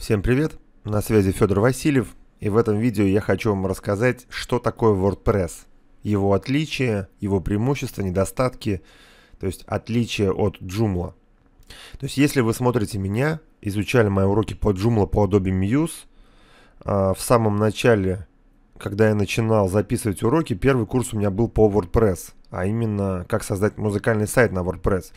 Всем привет, на связи Федор Васильев, и в этом видео я хочу вам рассказать, что такое WordPress, его отличия, его преимущества, недостатки, то есть отличия от Joomla. То есть если вы смотрите меня, изучали мои уроки по Joomla, по Adobe Muse, а, в самом начале, когда я начинал записывать уроки, первый курс у меня был по WordPress, а именно как создать музыкальный сайт на WordPress –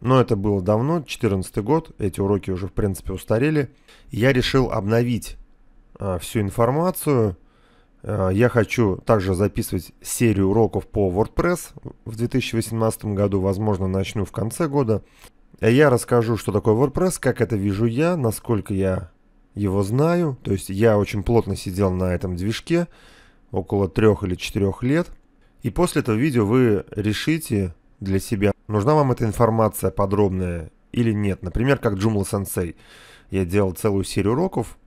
но это было давно, 2014 год, эти уроки уже в принципе устарели. Я решил обновить а, всю информацию. А, я хочу также записывать серию уроков по WordPress в 2018 году, возможно, начну в конце года. А я расскажу, что такое WordPress, как это вижу я, насколько я его знаю. То есть я очень плотно сидел на этом движке около трех или четырех лет. И после этого видео вы решите для себя, Нужна вам эта информация подробная или нет? Например, как Joomla Sensei. Я делал целую серию уроков.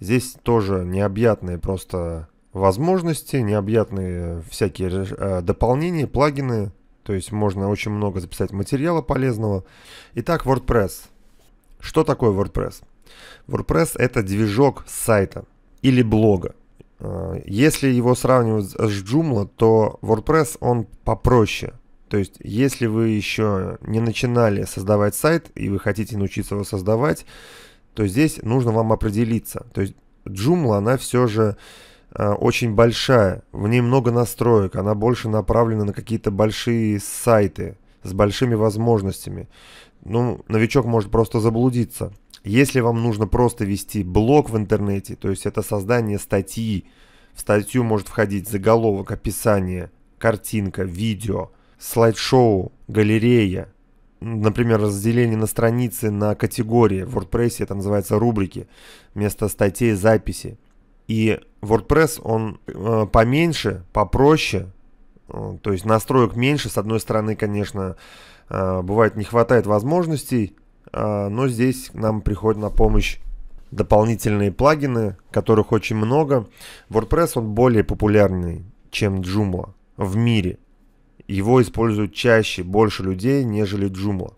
Здесь тоже необъятные просто возможности, необъятные всякие э, дополнения, плагины. То есть можно очень много записать материала полезного. Итак, WordPress. Что такое WordPress? WordPress это движок сайта или блога. Э, если его сравнивать с Joomla, то WordPress он попроще. То есть, если вы еще не начинали создавать сайт и вы хотите научиться его создавать, то здесь нужно вам определиться. То есть, Joomla, она все же э, очень большая, в ней много настроек, она больше направлена на какие-то большие сайты с большими возможностями. Ну, новичок может просто заблудиться. Если вам нужно просто вести блог в интернете, то есть это создание статьи, в статью может входить заголовок, описание, картинка, видео – слайд-шоу, галерея, например, разделение на страницы на категории. В WordPress это называется рубрики вместо статей записи. И WordPress, он э, поменьше, попроще, э, то есть настроек меньше. С одной стороны, конечно, э, бывает не хватает возможностей, но здесь нам приходит на помощь дополнительные плагины, которых очень много. WordPress, он более популярный, чем Joomla в мире. Его используют чаще, больше людей, нежели Joomla.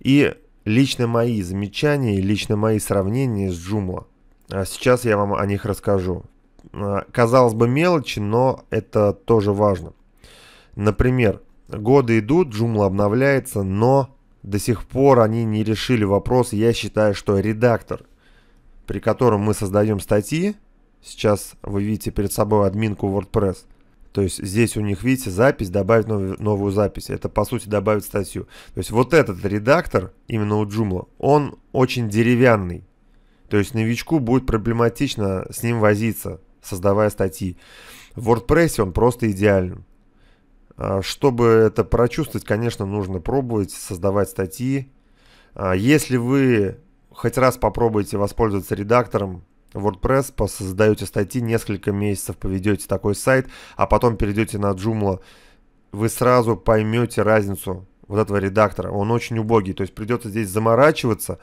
И лично мои замечания, и лично мои сравнения с Joomla. А сейчас я вам о них расскажу. А, казалось бы мелочи, но это тоже важно. Например, годы идут, Joomla обновляется, но до сих пор они не решили вопрос, я считаю, что редактор, при котором мы создаем статьи, сейчас вы видите перед собой админку WordPress – то есть здесь у них, видите, запись, добавить нов новую запись. Это, по сути, добавить статью. То есть вот этот редактор, именно у Joomla, он очень деревянный. То есть новичку будет проблематично с ним возиться, создавая статьи. В WordPress он просто идеален. А, чтобы это прочувствовать, конечно, нужно пробовать создавать статьи. А, если вы хоть раз попробуете воспользоваться редактором, WordPress, создаете статьи, несколько месяцев поведете такой сайт, а потом перейдете на Joomla, вы сразу поймете разницу вот этого редактора. Он очень убогий, то есть придется здесь заморачиваться,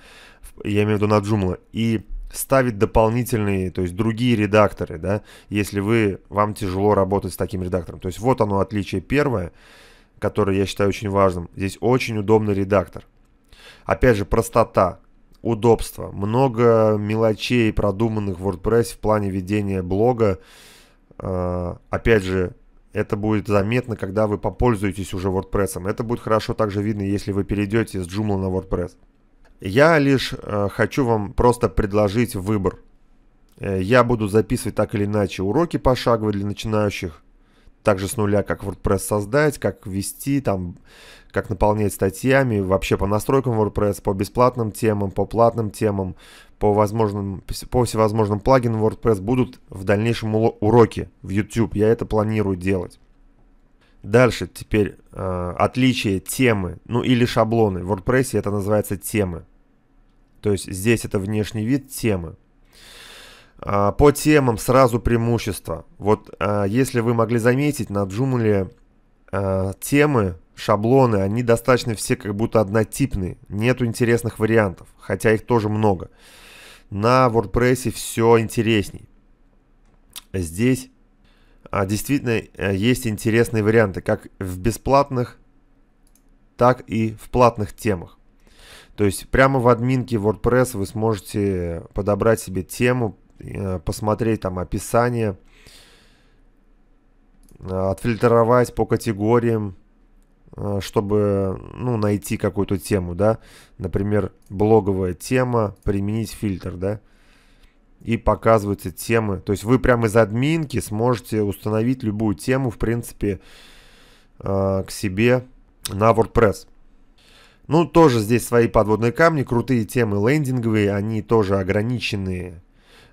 я имею в виду на Joomla, и ставить дополнительные, то есть другие редакторы, да, если вы, вам тяжело работать с таким редактором. То есть вот оно отличие первое, которое я считаю очень важным. Здесь очень удобный редактор. Опять же, простота удобства. Много мелочей, продуманных в WordPress в плане ведения блога. А, опять же, это будет заметно, когда вы попользуетесь уже WordPress. Это будет хорошо также видно, если вы перейдете с Joomla на WordPress. Я лишь э, хочу вам просто предложить выбор. Э, я буду записывать так или иначе уроки пошаговые для начинающих также с нуля, как WordPress создать, как вести там, как наполнять статьями, вообще по настройкам WordPress, по бесплатным темам, по платным темам, по, возможным, по всевозможным плагинам WordPress будут в дальнейшем уроки в YouTube. Я это планирую делать. Дальше теперь э, отличие темы, ну или шаблоны. В WordPress это называется темы. То есть здесь это внешний вид темы. А, по темам сразу преимущество. Вот а, если вы могли заметить, на Джумле а, темы, шаблоны, они достаточно все как будто однотипные. Нету интересных вариантов, хотя их тоже много. На WordPress все интересней. Здесь действительно э, есть интересные варианты, как в бесплатных, так и в платных темах. То есть прямо в админке WordPress вы сможете подобрать себе тему Э, посмотреть там описание, э, отфильтровать по категориям, э, чтобы ну, найти какую-то тему, да. Например, блоговая тема, применить фильтр, да. И показываются темы. То есть вы прямо из админки сможете установить любую тему, в принципе, к себе на WordPress. Ну, тоже здесь свои подводные камни, крутые темы лендинговые, они тоже ограничены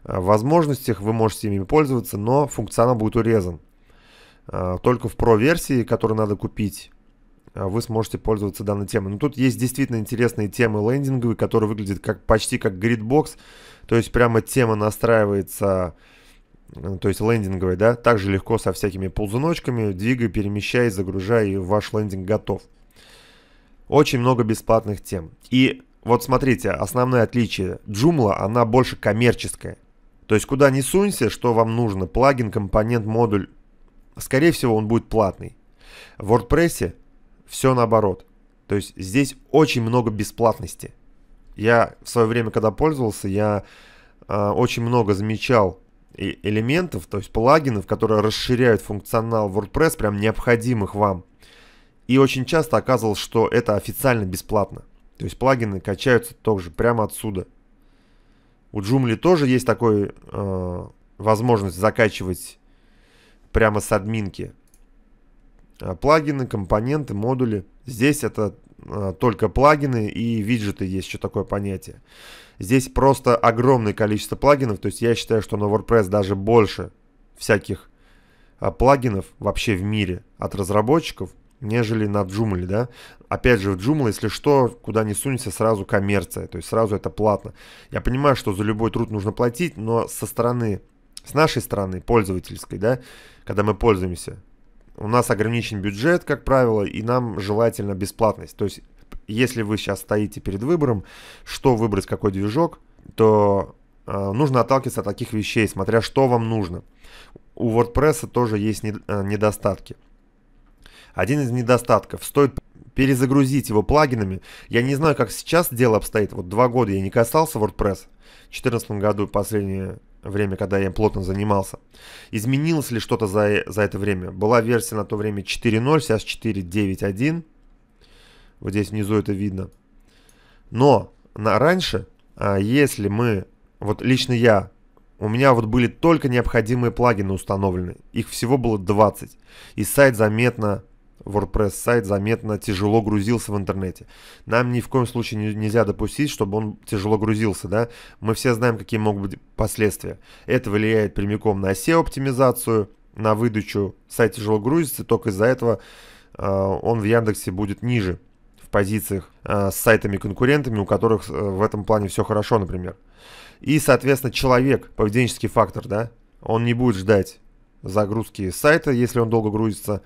Э, возможностях, вы можете ими пользоваться, но функционал будет урезан. Э, только в Pro-версии, которую надо купить, э, вы сможете пользоваться данной темой. Но тут есть действительно интересные темы лендинговые, которые выглядят как, почти как гридбокс. То есть прямо тема настраивается, то есть лендинговая, да, также легко со всякими ползуночками, двигай, перемещай, загружай, и ваш лендинг готов. Очень много бесплатных тем. И вот смотрите, основное отличие. Joomla, она больше коммерческая. То есть куда ни сунься, что вам нужно, плагин, компонент, модуль, скорее всего он будет платный. В WordPress все наоборот. То есть здесь очень много бесплатности. Я в свое время, когда пользовался, я э, очень много замечал элементов, то есть плагинов, которые расширяют функционал WordPress, прям необходимых вам. И очень часто оказывалось, что это официально бесплатно. То есть плагины качаются тоже прямо отсюда – у Joomla тоже есть такой э, возможность закачивать прямо с админки э, плагины, компоненты, модули. Здесь это э, только плагины и виджеты есть еще такое понятие. Здесь просто огромное количество плагинов, то есть я считаю, что на WordPress даже больше всяких э, плагинов вообще в мире от разработчиков, нежели на Джумле, да. Опять же, в Джумле, если что, куда не сунется сразу коммерция, то есть сразу это платно. Я понимаю, что за любой труд нужно платить, но со стороны, с нашей стороны, пользовательской, да, когда мы пользуемся, у нас ограничен бюджет, как правило, и нам желательно бесплатность. То есть, если вы сейчас стоите перед выбором, что выбрать, какой движок, то э, нужно отталкиваться от таких вещей, смотря что вам нужно. У WordPress тоже есть э, недостатки один из недостатков. Стоит перезагрузить его плагинами. Я не знаю, как сейчас дело обстоит. Вот два года я не касался WordPress. В 2014 году последнее время, когда я плотно занимался. Изменилось ли что-то за, за это время? Была версия на то время 4.0, сейчас 4.9.1. Вот здесь внизу это видно. Но на, раньше, а, если мы, вот лично я, у меня вот были только необходимые плагины установлены. Их всего было 20. И сайт заметно WordPress-сайт заметно тяжело грузился в интернете. Нам ни в коем случае нельзя допустить, чтобы он тяжело грузился, да. Мы все знаем, какие могут быть последствия. Это влияет прямиком на SEO-оптимизацию, на выдачу. Сайт тяжело грузится, только из-за этого э, он в Яндексе будет ниже в позициях э, с сайтами-конкурентами, у которых э, в этом плане все хорошо, например. И, соответственно, человек, поведенческий фактор, да, он не будет ждать загрузки сайта, если он долго грузится,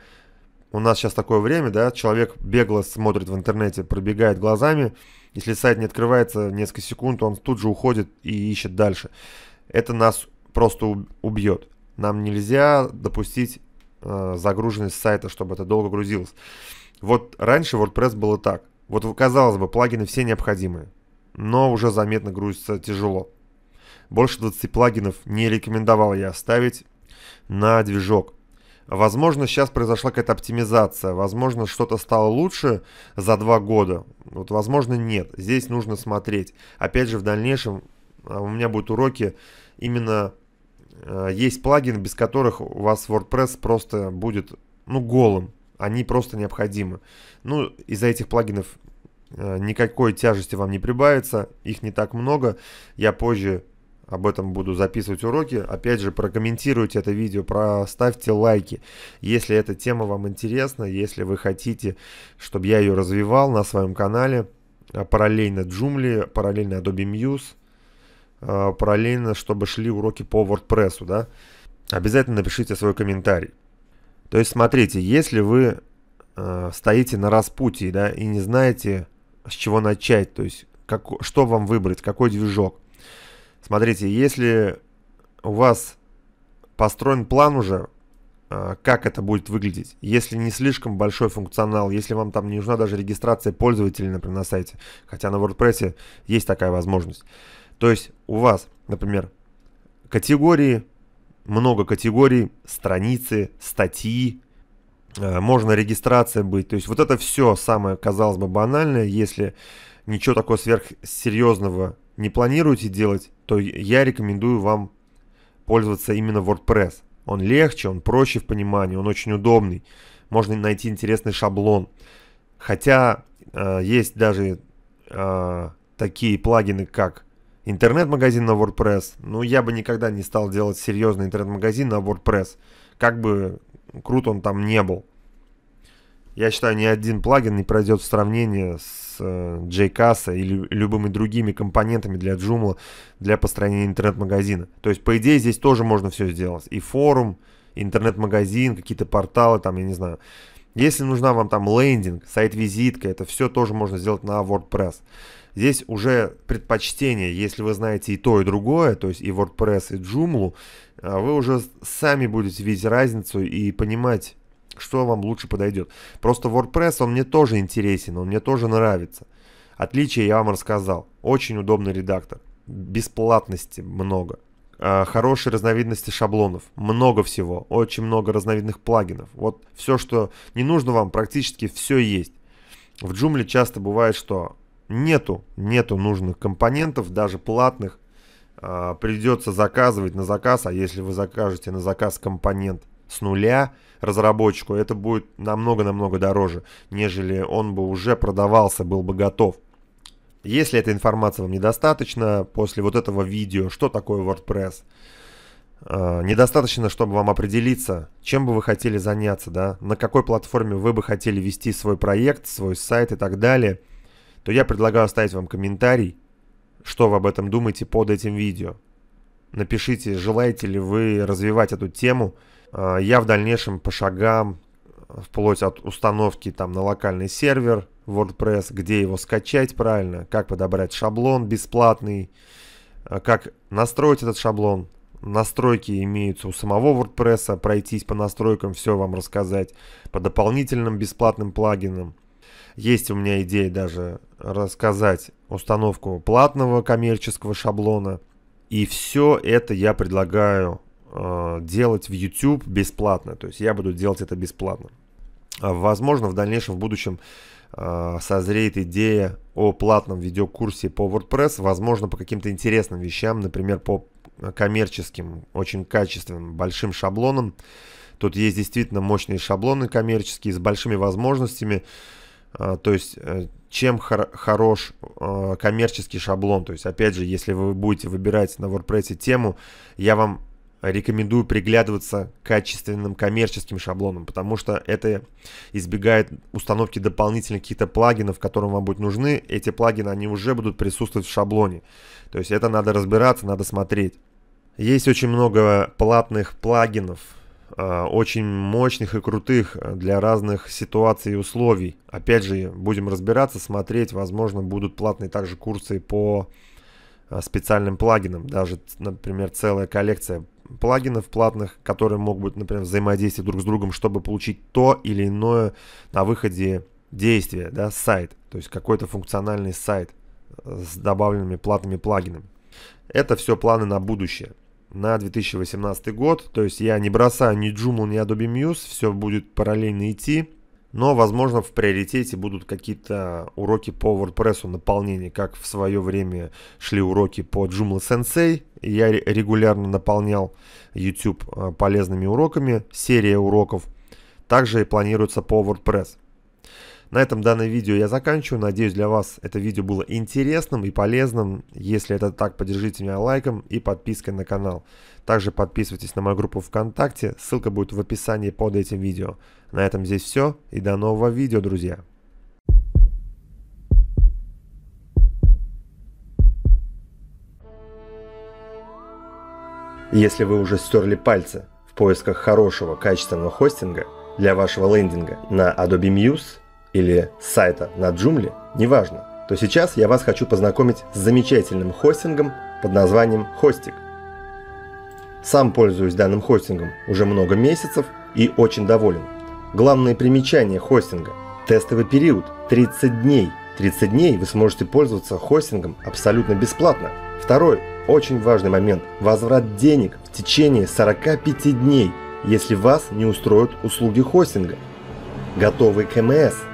у нас сейчас такое время, да, человек бегло смотрит в интернете, пробегает глазами, если сайт не открывается несколько секунд, он тут же уходит и ищет дальше. Это нас просто убьет. Нам нельзя допустить э, загруженность сайта, чтобы это долго грузилось. Вот раньше WordPress было так. Вот казалось бы, плагины все необходимые, но уже заметно грузится тяжело. Больше 20 плагинов не рекомендовал я ставить на движок. Возможно, сейчас произошла какая-то оптимизация, возможно, что-то стало лучше за два года, вот возможно нет. Здесь нужно смотреть. Опять же, в дальнейшем а, у меня будут уроки именно э, есть плагины, без которых у вас WordPress просто будет, ну, голым. Они просто необходимы. Ну, из-за этих плагинов э, никакой тяжести вам не прибавится, их не так много. Я позже об этом буду записывать уроки. Опять же, прокомментируйте это видео, проставьте лайки, если эта тема вам интересна, если вы хотите, чтобы я ее развивал на своем канале, а, параллельно Joomla, параллельно Adobe Muse, а, параллельно, чтобы шли уроки по WordPress, да. Обязательно напишите свой комментарий. То есть, смотрите, если вы а, стоите на распутии, да, и не знаете, с чего начать, то есть, как, что вам выбрать, какой движок, Смотрите, если у вас построен план уже, а, как это будет выглядеть. Если не слишком большой функционал, если вам там не нужна даже регистрация пользователей, например, на сайте, хотя на WordPress есть такая возможность. То есть у вас, например, категории, много категорий, страницы, статьи, а, можно регистрация быть. То есть вот это все самое, казалось бы, банальное, если ничего такого сверхсерьезного не планируете делать, то я рекомендую вам пользоваться именно WordPress. Он легче, он проще в понимании, он очень удобный. Можно найти интересный шаблон. Хотя э, есть даже э, такие плагины, как интернет-магазин на WordPress. Но ну, я бы никогда не стал делать серьезный интернет-магазин на WordPress. Как бы крут он там не был. Я считаю, ни один плагин не пройдет в сравнении с JCass э, или любыми другими компонентами для Joomla для построения интернет-магазина. То есть, по идее, здесь тоже можно все сделать. И форум, интернет-магазин, какие-то порталы, там, я не знаю. Если нужна вам там лендинг, сайт-визитка, это все тоже можно сделать на WordPress. Здесь уже предпочтение, если вы знаете и то, и другое, то есть и WordPress, и Joomla, а вы уже сами будете видеть разницу и понимать, что вам лучше подойдет. Просто WordPress, он мне тоже интересен, он мне тоже нравится. Отличия я вам рассказал. Очень удобный редактор. Бесплатности много. А, хорошие разновидности шаблонов. Много всего. Очень много разновидных плагинов. Вот все, что не нужно вам, практически все есть. В Joomla часто бывает, что нету, нету нужных компонентов, даже платных. А, Придется заказывать на заказ, а если вы закажете на заказ компонент – с нуля разработчику, это будет намного-намного дороже, нежели он бы уже продавался, был бы готов. Если эта информация вам недостаточно после вот этого видео, что такое WordPress, а, недостаточно, чтобы вам определиться, чем бы вы хотели заняться, да, на какой платформе вы бы хотели вести свой проект, свой сайт и так далее, то я предлагаю оставить вам комментарий, что вы об этом думаете под этим видео. Напишите, желаете ли вы развивать эту тему – а, я в дальнейшем по шагам, э, вплоть от установки там на локальный сервер WordPress, где его скачать правильно, как подобрать шаблон бесплатный, э, как настроить этот шаблон. Настройки имеются у самого WordPress, пройтись по настройкам, все вам рассказать, по дополнительным бесплатным плагинам. Есть у меня идея даже рассказать установку платного коммерческого шаблона. И все это я предлагаю э, делать в YouTube бесплатно. То есть я буду делать это бесплатно. А, возможно, в дальнейшем, в будущем э, созреет идея о платном видеокурсе по WordPress, возможно, по каким-то интересным вещам, например, по коммерческим, очень качественным, большим шаблонам. Тут есть действительно мощные шаблоны коммерческие с большими возможностями. А, то есть, э, чем хор- хорош э, коммерческий шаблон. То есть, опять же, если вы будете выбирать на WordPress тему, я вам рекомендую приглядываться к качественным коммерческим шаблонам, потому что это избегает установки дополнительных каких-то плагинов, которым вам будут нужны. Эти плагины, они уже будут присутствовать в шаблоне. То есть это надо разбираться, надо смотреть. Есть очень много платных плагинов, э, очень мощных и крутых для разных ситуаций и условий. Опять же, будем разбираться, смотреть, возможно, будут платные также курсы по э, специальным плагинам, даже, например, целая коллекция плагинов платных, которые могут, например, взаимодействовать друг с другом, чтобы получить то или иное на выходе действие, да, сайт, то есть какой-то функциональный сайт э, с добавленными платными плагинами. Это все планы на будущее, на 2018 год, то есть я не бросаю ни Joomla, ни Adobe Muse, все будет параллельно идти, но, возможно, в приоритете будут какие-то уроки по WordPress наполнения, как в свое время шли уроки по Joomla Sensei. Я регулярно наполнял YouTube э, полезными уроками, серия уроков. Также и планируется по WordPress. На этом данное видео я заканчиваю. Надеюсь, для вас это видео было интересным и полезным. Если это так, поддержите меня лайком и подпиской на канал. Также подписывайтесь на мою группу ВКонтакте, ссылка будет в описании под этим видео. На этом здесь все и до нового видео, друзья. Если вы уже стерли пальцы в поисках хорошего качественного хостинга для вашего лендинга на Adobe Muse, или сайта на Joomla, неважно, то сейчас я вас хочу познакомить с замечательным хостингом под названием Хостик. Сам пользуюсь данным хостингом уже много месяцев и очень доволен. Главное примечание хостинга – тестовый период – 30 дней. 30 дней вы сможете пользоваться хостингом абсолютно бесплатно. Второй очень важный момент – возврат денег в течение 45 дней, если вас не устроят услуги хостинга. Готовый КМС –